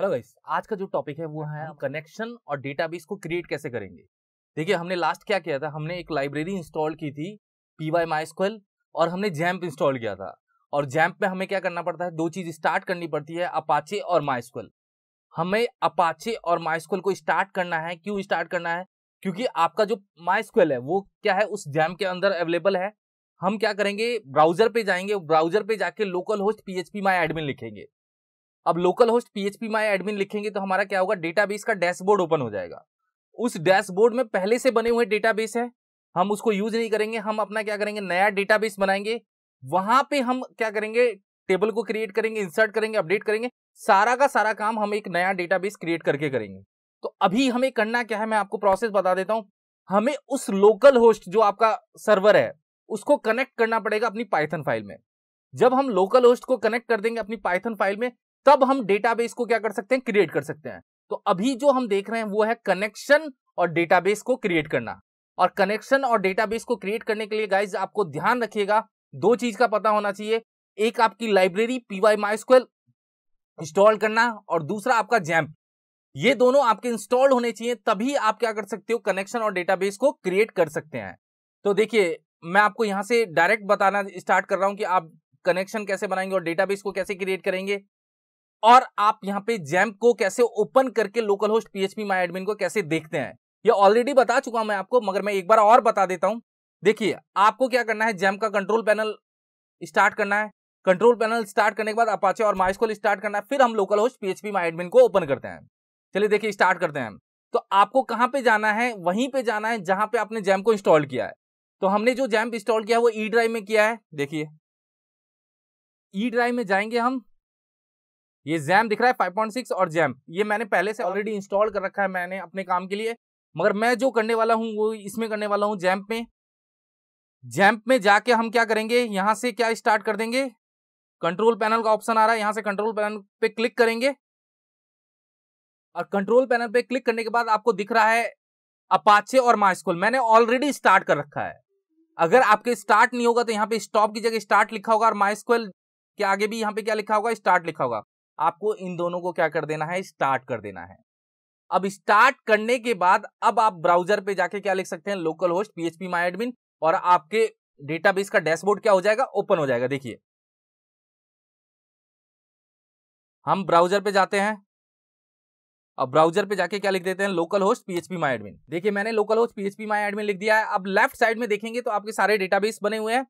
Hello guys आज का जो टॉपिक है वो हाँ, है हम हाँ। कनेक्शन और डेटाबेस को क्रिएट कैसे करेंगे देखिए हमने लास्ट क्या किया था हमने एक लाइब्रेरी इंस्टॉल की थी पी वाई माई और हमने जैम्प इंस्टॉल किया था और जैम्प में हमें क्या करना पड़ता है दो चीज स्टार्ट करनी पड़ती है अपाचे और माइस्क्वल हमें अपाचे और माइस्क्वल को स्टार्ट करना है क्यों स्टार्ट करना है क्योंकि आपका जो माइस्क्वल है वो क्या है उस जैम के अंदर अवेलेबल है हम क्या करेंगे ब्राउजर पे जाएंगे ब्राउजर पे जाके local host P H P my admin लिखेंगे अब local host PHP my admin लिखेंगे तो हमारा क्या होगा डेटाबेस का डैशबोर्ड ओपन हो जाएगा उस डैशबोर्ड में पहले से बने हुए डेटाबेस है हम उसको यूज नहीं करेंगे हम अपना क्या करेंगे नया डेटाबेस बनाएंगे वहां पे हम क्या करेंगे टेबल को क्रिएट करेंगे इंसर्ट करेंगे अपडेट करेंगे सारा का सारा काम हम एक नया डेटाबेस क्रिएट करके करेंगे तो अभी हमें करना क्या है मैं आपको प्रोसेस बता देता हूं हमें उस लोकल होस्ट जो आपका सर्वर है उसको कनेक्ट करना पड़ेगा अपनी पाइथन फाइल में जब हम लोकल होस्ट को कनेक्ट कर देंगे अपनी पाइथन फाइल में तब हम डेटाबेस को क्या कर सकते हैं क्रिएट कर सकते हैं तो अभी जो हम देख रहे हैं वो है कनेक्शन और डेटाबेस को क्रिएट करना और कनेक्शन और डेटाबेस को क्रिएट करने के लिए गाइज आपको ध्यान रखिएगा दो चीज का पता होना चाहिए एक आपकी लाइब्रेरी पीवाई माइस्क्वेल इंस्टॉल करना और दूसरा आपका जैम्प ये दोनों आपके इंस्टॉल होने चाहिए तभी आप क्या कर सकते हो कनेक्शन और डेटाबेस को क्रिएट कर सकते हैं तो देखिए मैं आपको यहां से डायरेक्ट बताना स्टार्ट कर रहा हूं कि आप कनेक्शन कैसे बनाएंगे और डेटाबेस को कैसे क्रिएट करेंगे और आप यहाँ पे जैम को कैसे ओपन करके local host PHP my admin को कैसे देखते हैं ये ऑलरेडी बता चुका हूं मैं आपको मगर मैं एक बार और बता देता हूं देखिए आपको क्या करना है जैम का कंट्रोल पैनल स्टार्ट करना है कंट्रोल पैनल स्टार्ट करने के बाद अपाचे और माइस्कोल स्टार्ट करना है फिर हम local host PHP my admin को ओपन करते हैं चलिए देखिए स्टार्ट करते हैं तो आपको कहाँ पे जाना है वहीं पे जाना है जहां पे आपने जैम को इंस्टॉल किया है तो हमने जो जैम इंस्टॉल किया है वो ई e ड्राइव में किया है देखिए ई e ड्राइव में जाएंगे हम ये जैम दिख रहा है 5.6 और जैम ये मैंने पहले से ऑलरेडी इंस्टॉल कर रखा है मैंने अपने काम के लिए मगर मैं जो करने वाला हूँ वो इसमें करने वाला हूँ जैम्प में जैम्प में जाके हम क्या करेंगे यहाँ से क्या स्टार्ट कर देंगे कंट्रोल पैनल का ऑप्शन आ रहा है यहाँ से कंट्रोल पैनल पे क्लिक करेंगे और कंट्रोल पैनल पे क्लिक करने के बाद आपको दिख रहा है अपाचे और माइस्कोल मैंने ऑलरेडी स्टार्ट कर रखा है अगर आपके स्टार्ट नहीं होगा तो यहाँ पे स्टॉप की जगह स्टार्ट लिखा होगा और माइस्कोल के आगे भी यहाँ पे क्या लिखा होगा स्टार्ट लिखा होगा आपको इन दोनों को क्या कर देना है स्टार्ट कर देना है अब स्टार्ट करने के बाद अब आप ब्राउजर पे जाके क्या लिख सकते हैं local host PHP my admin और आपके डेटाबेस का डैशबोर्ड क्या हो जाएगा ओपन हो जाएगा देखिए हम ब्राउजर पे जाते हैं अब ब्राउजर पे जाके क्या लिख देते हैं local host PHP my admin देखिए मैंने local host PHP my admin लिख दिया है अब लेफ्ट साइड में देखेंगे तो आपके सारे डेटाबेस बने हुए हैं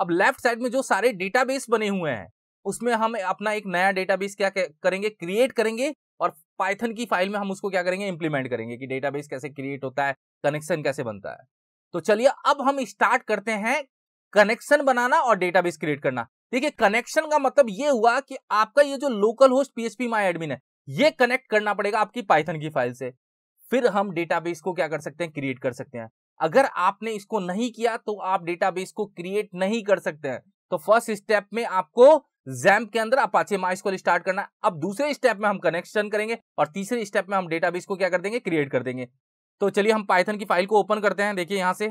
अब लेफ्ट साइड में जो सारे डेटाबेस बने हुए हैं उसमें हम अपना एक नया डेटाबेस क्या करेंगे क्रिएट करेंगे और पाइथन की फाइल में हम उसको क्या करेंगे इंप्लीमेंट करेंगे कि डेटाबेस कैसे क्रिएट होता है कनेक्शन कैसे बनता है तो चलिए अब हम स्टार्ट करते हैं कनेक्शन बनाना और डेटाबेस क्रिएट करना देखिए कनेक्शन का मतलब ये हुआ कि आपका ये जो local host PHP my admin है ये कनेक्ट करना पड़ेगा आपकी पाइथन की फाइल से फिर हम डेटाबेस को क्या कर सकते हैं क्रिएट कर सकते हैं अगर आपने इसको नहीं किया तो आप डेटाबेस को क्रिएट नहीं कर सकते हैं तो फर्स्ट स्टेप में आपको जैम के अंदर अपाचे माइस को स्टार्ट करना है अब दूसरे स्टेप में हम कनेक्शन करेंगे और तीसरे स्टेप में हम डेटाबेस को क्या कर देंगे क्रिएट कर देंगे तो चलिए हम पाइथन की फाइल को ओपन करते हैं देखिए यहां से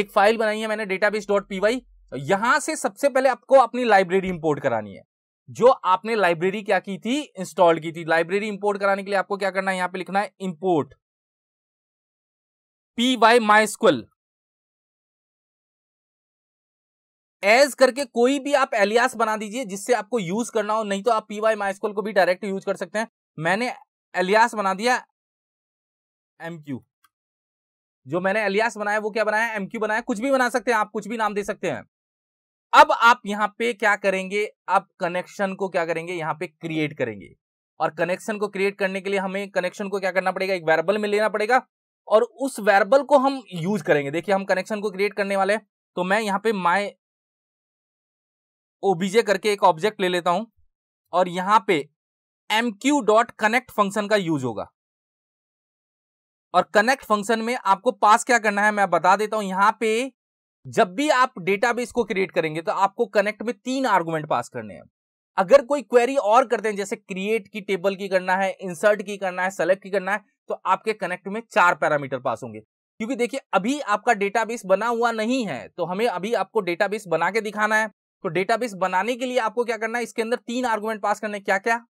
एक फाइल बनाई है मैंने डेटाबेस डॉट पी वाई यहां से सबसे पहले आपको अपनी लाइब्रेरी इंपोर्ट करानी है जो आपने लाइब्रेरी क्या की थी इंस्टॉल की थी लाइब्रेरी इंपोर्ट कराने के लिए आपको क्या करना है यहां पे लिखना है import P Y my as करके कोई भी आप एलियास बना दीजिए जिससे आपको यूज करना हो नहीं तो आप पी वाई माइस्कोल को भी डायरेक्ट यूज कर सकते हैं मैंने एलियास बना दिया एम क्यू जो मैंने एलियास बनाया वो क्या बनाया एम क्यू बनाया कुछ भी बना सकते हैं आप कुछ भी नाम दे सकते हैं अब आप यहाँ पे क्या करेंगे आप कनेक्शन को क्या करेंगे यहाँ पे क्रिएट करेंगे और कनेक्शन को क्रिएट करने के लिए हमें कनेक्शन को क्या करना पड़ेगा एक वेरबल में लेना पड़ेगा और उस वेरबल को हम यूज करेंगे देखिए हम कनेक्शन को क्रिएट करने वाले तो मैं यहां पे माई ओबीजे करके एक ऑब्जेक्ट ले लेता हूं और यहां पे M Q dot connect function का यूज होगा और कनेक्ट फंक्शन में आपको पास क्या करना है मैं बता देता हूं यहां पे जब भी आप डेटाबेस को क्रिएट करेंगे तो आपको कनेक्ट में तीन आर्गुमेंट पास करने हैं अगर कोई क्वेरी और करते हैं जैसे क्रिएट की टेबल की करना है इंसर्ट की करना है सेलेक्ट की करना है तो आपके कनेक्ट में चार पैरामीटर पास होंगे क्योंकि देखिए अभी आपका डेटाबेस बना हुआ नहीं है तो हमें अभी आपको डेटाबेस बना के दिखाना है तो डेटाबेस बनाने के लिए आपको क्या करना है इसके अंदर तीन आर्गुमेंट पास करने क्या क्या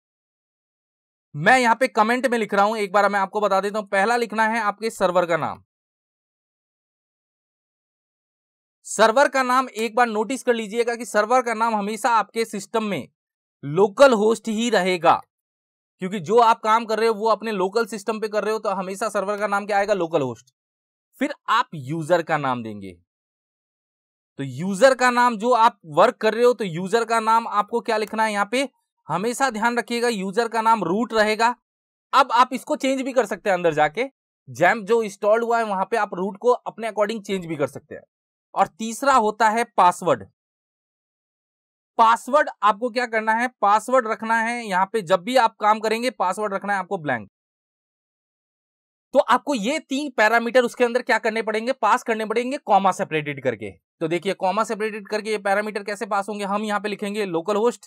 मैं यहां पे कमेंट में लिख रहा हूं एक बार मैं आपको बता देता हूं पहला लिखना है आपके सर्वर का नाम सर्वर का नाम एक बार नोटिस कर लीजिएगा कि सर्वर का नाम हमेशा आपके सिस्टम में लोकल होस्ट ही रहेगा क्योंकि जो आप काम कर रहे हो वो अपने लोकल सिस्टम पे कर रहे हो तो हमेशा सर्वर का नाम क्या आएगा लोकल होस्ट फिर आप यूजर का नाम देंगे तो यूजर का नाम जो आप वर्क कर रहे हो तो यूजर का नाम आपको क्या लिखना है यहाँ पे हमेशा ध्यान रखिएगा यूजर का नाम रूट रहेगा अब आप इसको चेंज भी कर सकते हैं अंदर जाके जैम जो इंस्टॉल्ड हुआ है वहां पे आप रूट को अपने अकॉर्डिंग चेंज भी कर सकते हैं और तीसरा होता है पासवर्ड पासवर्ड आपको क्या करना है पासवर्ड रखना है यहाँ पे जब भी आप काम करेंगे पासवर्ड रखना है आपको ब्लैंक तो आपको ये तीन पैरामीटर उसके अंदर क्या करने पड़ेंगे पास करने पड़ेंगे कॉमा सेपरेटेड करके तो देखिए कॉमा सेपरेटेड करके ये पैरामीटर कैसे पास होंगे हम यहाँ पे लिखेंगे लोकल होस्ट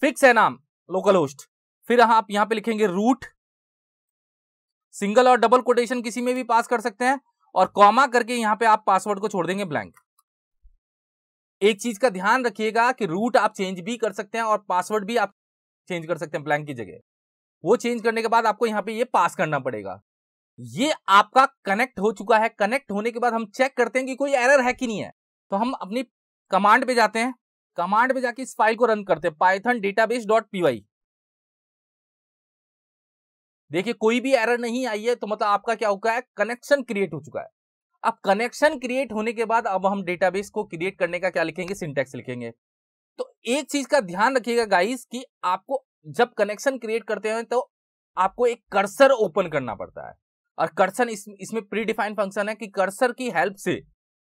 फिक्स है नाम लोकल होस्ट फिर आप यहाँ पे लिखेंगे रूट सिंगल और डबल कोटेशन किसी में भी पास कर सकते हैं और कॉमा करके यहाँ पे आप पासवर्ड को छोड़ देंगे ब्लैंक एक चीज का ध्यान रखिएगा कि रूट आप चेंज भी कर सकते हैं और पासवर्ड भी आप चेंज कर सकते हैं ब्लैंक की जगह वो चेंज करने के बाद आपको यहाँ पे ये पास करना पड़ेगा ये आपका कनेक्ट हो चुका है कनेक्ट होने के बाद हम चेक करते हैं कि कोई एरर है कि नहीं है तो हम अपनी कमांड पे जाते हैं कमांड पे जाके इस फाइल को रन करते हैं पाइथन डेटाबेस डॉट पीवाई देखिए कोई भी एरर नहीं आई है तो मतलब आपका क्या होगा कनेक्शन क्रिएट हो चुका है अब कनेक्शन क्रिएट होने के बाद अब हम डेटाबेस को क्रिएट करने का क्या लिखेंगे सिंटेक्स लिखेंगे तो एक चीज का ध्यान रखिएगा गाइस कि आपको जब कनेक्शन क्रिएट करते हैं तो आपको एक कर्सर ओपन करना पड़ता है और कर्सन इसमें प्री डिफाइंड फंक्शन है कि कर्सर की हेल्प से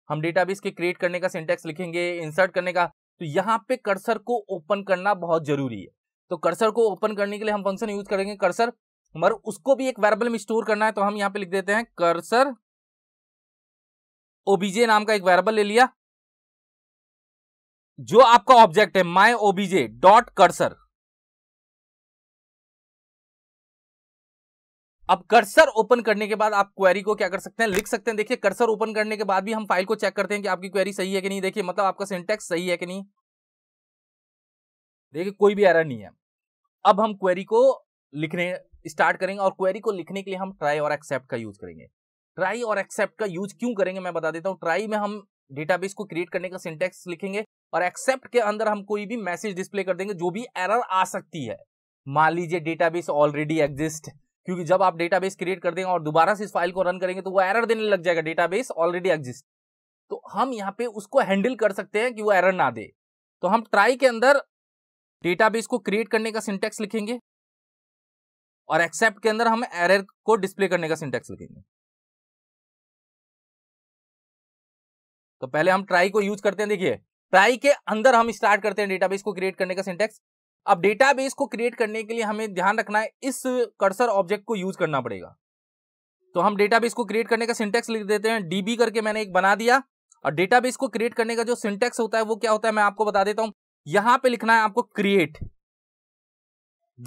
हम डेटाबेस के क्रिएट करने का सिंटेक्स लिखेंगे इंसर्ट करने का तो यहाँ पे कर्सर को ओपन करना बहुत जरूरी है तो कर्सर को ओपन करने के लिए हम फंक्शन यूज करेंगे कर्सर मगर उसको भी एक वेरेबल में स्टोर करना है तो हम यहाँ पे लिख देते हैं कर्सर ओबीजे नाम का एक वेरेबल ले लिया जो आपका ऑब्जेक्ट है माई ओबीजे डॉट कर्सर अब कर्सर ओपन करने के बाद आप क्वेरी को क्या कर सकते हैं लिख सकते हैं देखिए कर्सर ओपन करने के बाद भी हम फाइल को चेक करते हैं कि आपकी क्वेरी सही है कि नहीं देखिए मतलब आपका सिंटेक्स सही है कि नहीं देखिए कोई भी एरर नहीं है अब हम क्वेरी को लिखने स्टार्ट करेंगे और क्वेरी को लिखने के लिए हम ट्राई और एक्सेप्ट का यूज करेंगे ट्राई और एक्सेप्ट का यूज क्यों करेंगे मैं बता देता हूँ ट्राई में हम डेटाबेस को क्रिएट करने का सिंटेक्स लिखेंगे और एक्सेप्ट के अंदर हम कोई भी मैसेज डिस्प्ले कर देंगे जो भी एरर आ सकती है मान लीजिए डेटाबेस ऑलरेडी एग्जिस्ट क्योंकि जब आप डेटाबेस क्रिएट कर देंगे और दोबारा से इस फाइल को रन करेंगे तो वो एरर देने लग जाएगा डेटाबेस ऑलरेडी एग्जिस्ट तो हम यहाँ पे उसको हैंडल कर सकते हैं कि वो एरर ना दे तो हम ट्राई के अंदर डेटाबेस को क्रिएट करने का सिंटेक्स लिखेंगे और एक्सेप्ट के अंदर हम एरर को डिस्प्ले करने का सिंटेक्स लिखेंगे तो पहले हम ट्राई को यूज करते हैं देखिए ट्राई के अंदर हम स्टार्ट करते हैं डेटाबेस को क्रिएट करने का सिंटेक्स अब डेटाबेस को क्रिएट करने के लिए हमें ध्यान रखना है इस कर्सर ऑब्जेक्ट को यूज करना पड़ेगा तो हम डेटाबेस को क्रिएट करने का सिंटेक्स लिख देते हैं डीबी करके मैंने एक बना दिया और डेटाबेस को क्रिएट करने का जो सिंटेक्स होता है वो क्या होता है मैं आपको बता देता हूं यहां पे लिखना है आपको create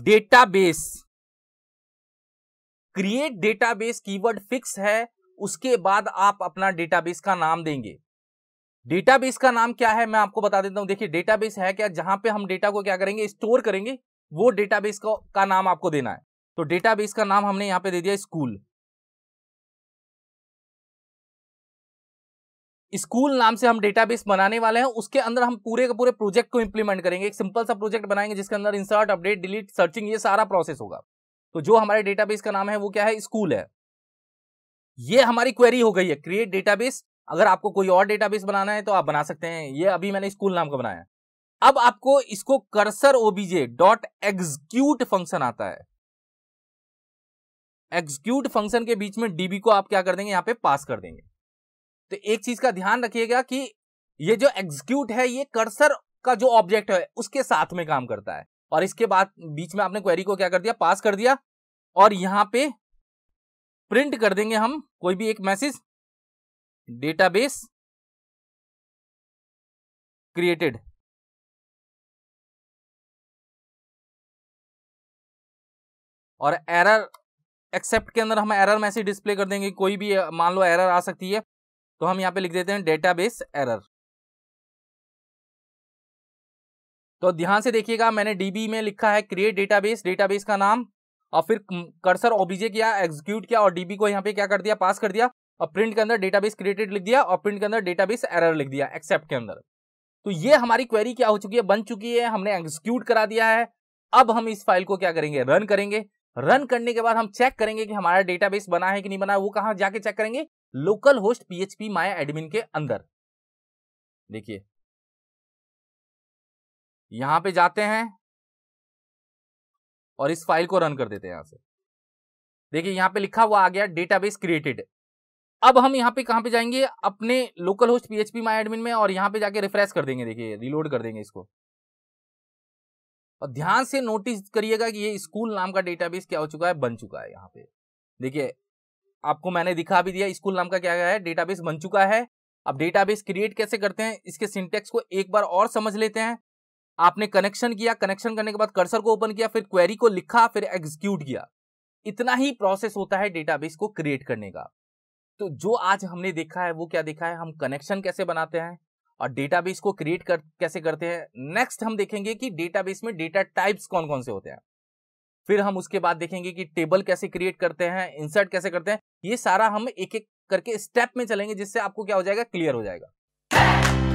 database create database keyword fix है उसके बाद आप अपना डेटाबेस का नाम देंगे डेटाबेस का नाम क्या है मैं आपको बता देता हूं देखिए डेटाबेस है क्या जहां पे हम डेटा को क्या करेंगे स्टोर करेंगे वो डेटाबेस का, का नाम आपको देना है तो डेटाबेस का नाम हमने यहां पे दे दिया स्कूल स्कूल नाम से हम डेटाबेस बनाने वाले हैं उसके अंदर हम पूरे के पूरे प्रोजेक्ट को इंप्लीमेंट करेंगे एक सिंपल सा प्रोजेक्ट बनाएंगे जिसके अंदर इंसर्ट अपडेट डिलीट सर्चिंग ये सारा प्रोसेस होगा तो जो हमारे डेटाबेस का नाम है वो क्या है स्कूल है ये हमारी क्वेरी हो गई है क्रिएट डेटाबेस अगर आपको कोई और डेटाबेस बनाना है तो आप बना सकते हैं ये अभी मैंने स्कूल नाम का बनाया अब आपको इसको cursor OBJ dot execute function आता है एग्जीक्यूट फंक्शन के बीच में डीबी को आप क्या कर देंगे यहां पे पास कर देंगे तो एक चीज का ध्यान रखिएगा कि ये जो एग्जीक्यूट है ये कर्सर का जो ऑब्जेक्ट है उसके साथ में काम करता है और इसके बाद बीच में आपने क्वेरी को क्या कर दिया पास कर दिया और यहां पे प्रिंट कर देंगे हम कोई भी एक मैसेज डेटाबेस क्रिएटेड और एरर एक्सेप्ट के अंदर हम एरर मैसेज डिस्प्ले कर देंगे कोई भी मान लो एरर आ सकती है तो हम यहां पे लिख देते हैं डेटाबेस एरर तो ध्यान से देखिएगा मैंने डीबी में लिखा है क्रिएट डेटाबेस डेटाबेस का नाम और फिर कर्सर ओबीजे किया एग्जीक्यूट किया और डीबी को यहां पे क्या कर दिया पास कर दिया और प्रिंट के अंदर डेटाबेस क्रिएटेड लिख दिया और प्रिंट के अंदर डेटाबेस एरर लिख दिया एक्सेप्ट के अंदर तो ये हमारी क्वेरी क्या हो चुकी है बन चुकी है हमने एग्जीक्यूट करा दिया है अब हम इस फाइल को क्या करेंगे रन करेंगे रन करने के बाद हम चेक करेंगे कि हमारा डेटाबेस बना है कि नहीं बना है वो कहा जाके चेक करेंगे local host PHP my admin के अंदर देखिए यहां पे जाते हैं और इस फाइल को रन कर देते हैं यहां से देखिए यहां पे लिखा हुआ आ गया डेटाबेस क्रिएटेड अब हम यहाँ पे कहाँ पे जाएंगे अपने local host PHP my admin में और यहाँ पे जाके रिफ्रेश कर देंगे देखिए रिलोड कर देंगे इसको और ध्यान से नोटिस करिएगा कि ये स्कूल नाम का डेटाबेस क्या हो चुका है बन चुका है यहाँ पे देखिए आपको मैंने दिखा भी दिया स्कूल नाम का क्या है डेटाबेस बन चुका है अब डेटाबेस क्रिएट कैसे करते हैं इसके सिंटेक्स को एक बार और समझ लेते हैं आपने कनेक्शन किया कनेक्शन करने के बाद कर्सर को ओपन किया फिर क्वेरी को लिखा फिर एग्जीक्यूट किया इतना ही प्रोसेस होता है डेटाबेस को क्रिएट करने का तो जो आज हमने देखा है वो क्या देखा है हम कनेक्शन कैसे बनाते हैं और डेटाबेस को क्रिएट कर कैसे करते हैं नेक्स्ट हम देखेंगे कि डेटाबेस में डेटा टाइप्स कौन कौन से होते हैं फिर हम उसके बाद देखेंगे कि टेबल कैसे क्रिएट करते हैं इंसर्ट कैसे करते हैं ये सारा हम एक एक करके स्टेप में चलेंगे जिससे आपको क्या हो जाएगा क्लियर हो जाएगा